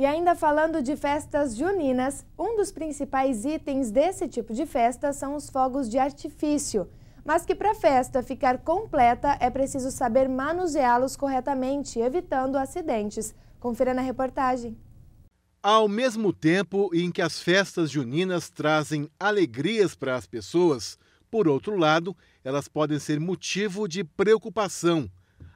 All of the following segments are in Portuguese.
E ainda falando de festas juninas, um dos principais itens desse tipo de festa são os fogos de artifício. Mas que para a festa ficar completa é preciso saber manuseá-los corretamente, evitando acidentes. Confira na reportagem. Ao mesmo tempo em que as festas juninas trazem alegrias para as pessoas, por outro lado, elas podem ser motivo de preocupação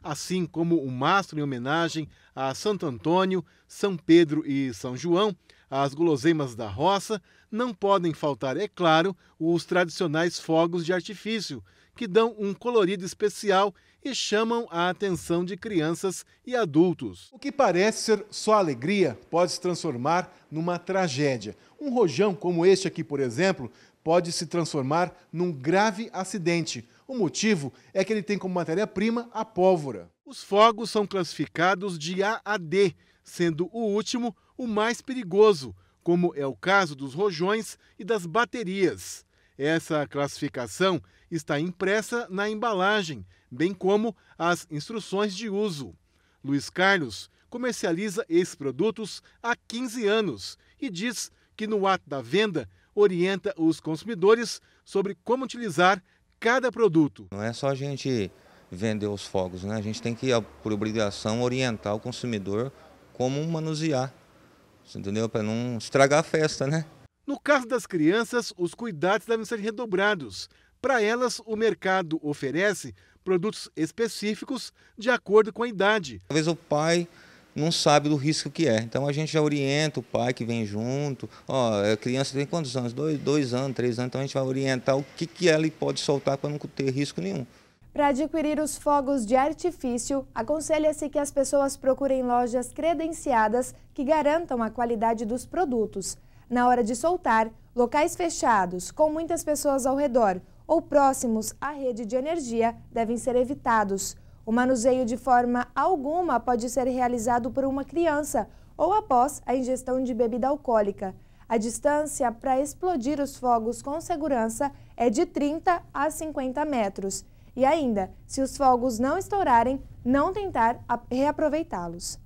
assim como o mastro em homenagem a Santo Antônio, São Pedro e São João, as guloseimas da roça, não podem faltar, é claro, os tradicionais fogos de artifício, que dão um colorido especial e chamam a atenção de crianças e adultos. O que parece ser só alegria pode se transformar numa tragédia. Um rojão como este aqui, por exemplo, pode se transformar num grave acidente. O motivo é que ele tem como matéria-prima a pólvora. Os fogos são classificados de A a D, sendo o último o mais perigoso, como é o caso dos rojões e das baterias. Essa classificação está impressa na embalagem, bem como as instruções de uso. Luiz Carlos comercializa esses produtos há 15 anos e diz que no ato da venda orienta os consumidores sobre como utilizar cada produto. Não é só a gente vender os fogos, né? A gente tem que, por obrigação, orientar o consumidor como manusear, entendeu? Para não estragar a festa, né? No caso das crianças, os cuidados devem ser redobrados. Para elas, o mercado oferece produtos específicos de acordo com a idade. Talvez o pai não sabe do risco que é. Então a gente já orienta o pai que vem junto. Ó, a criança tem quantos anos? Dois, dois anos, três anos. Então a gente vai orientar o que, que ela pode soltar para não ter risco nenhum. Para adquirir os fogos de artifício, aconselha-se que as pessoas procurem lojas credenciadas que garantam a qualidade dos produtos. Na hora de soltar, locais fechados, com muitas pessoas ao redor ou próximos à rede de energia devem ser evitados. O manuseio de forma alguma pode ser realizado por uma criança ou após a ingestão de bebida alcoólica. A distância para explodir os fogos com segurança é de 30 a 50 metros. E ainda, se os fogos não estourarem, não tentar reaproveitá-los.